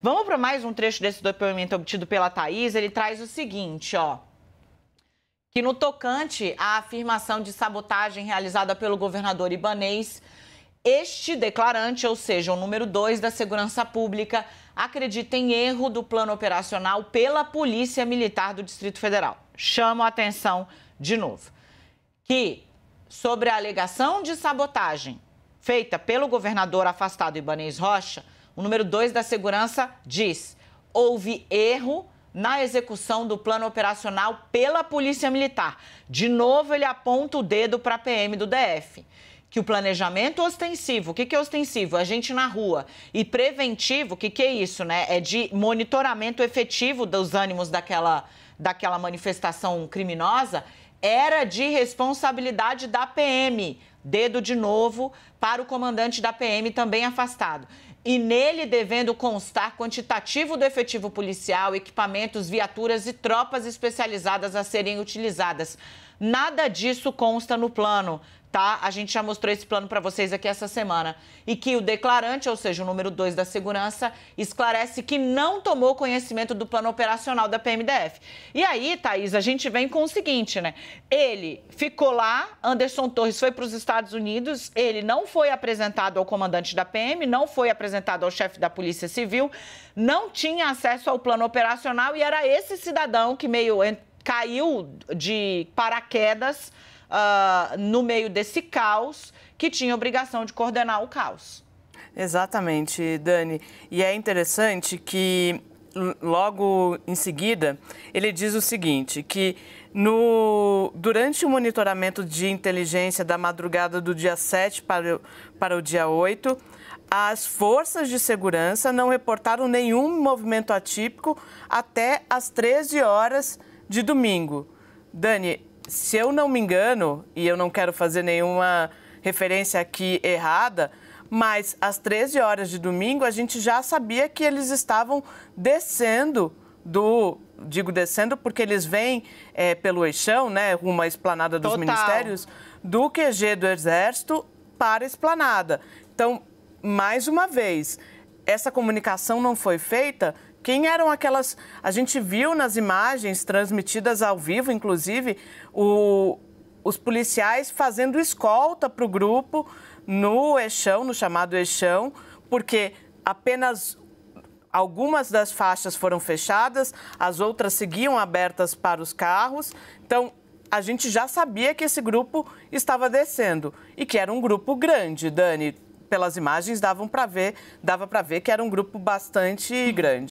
Vamos para mais um trecho desse depoimento obtido pela Thaís. Ele traz o seguinte, ó. Que no tocante à afirmação de sabotagem realizada pelo governador Ibanês, este declarante, ou seja, o número 2 da segurança pública, acredita em erro do plano operacional pela Polícia Militar do Distrito Federal. Chamo a atenção de novo. Que sobre a alegação de sabotagem feita pelo governador afastado Ibanês Rocha, o número 2 da segurança diz: houve erro na execução do plano operacional pela Polícia Militar. De novo, ele aponta o dedo para a PM do DF. Que o planejamento ostensivo, o que, que é ostensivo? A gente na rua. E preventivo, o que, que é isso, né? É de monitoramento efetivo dos ânimos daquela, daquela manifestação criminosa, era de responsabilidade da PM, dedo de novo para o comandante da PM também afastado. E nele devendo constar quantitativo do efetivo policial, equipamentos, viaturas e tropas especializadas a serem utilizadas. Nada disso consta no plano tá? A gente já mostrou esse plano para vocês aqui essa semana. E que o declarante, ou seja, o número 2 da segurança, esclarece que não tomou conhecimento do plano operacional da PMDF. E aí, Thaís, a gente vem com o seguinte, né? Ele ficou lá, Anderson Torres foi para os Estados Unidos, ele não foi apresentado ao comandante da PM, não foi apresentado ao chefe da Polícia Civil, não tinha acesso ao plano operacional e era esse cidadão que meio caiu de paraquedas uh, no meio desse caos que tinha obrigação de coordenar o caos. Exatamente, Dani. E é interessante que logo em seguida ele diz o seguinte, que no, durante o monitoramento de inteligência da madrugada do dia 7 para para o dia 8, as forças de segurança não reportaram nenhum movimento atípico até as 13 horas de domingo. Dani, se eu não me engano, e eu não quero fazer nenhuma referência aqui errada, mas às 13 horas de domingo a gente já sabia que eles estavam descendo do. Digo descendo porque eles vêm é, pelo eixão, né, rumo à esplanada dos Total. ministérios, do QG do Exército para a esplanada. Então, mais uma vez, essa comunicação não foi feita quem eram aquelas. A gente viu nas imagens transmitidas ao vivo, inclusive, o, os policiais fazendo escolta para o grupo no Eixão, no chamado Eixão, porque apenas algumas das faixas foram fechadas, as outras seguiam abertas para os carros. Então, a gente já sabia que esse grupo estava descendo e que era um grupo grande, Dani. Pelas imagens davam para ver, dava para ver que era um grupo bastante grande.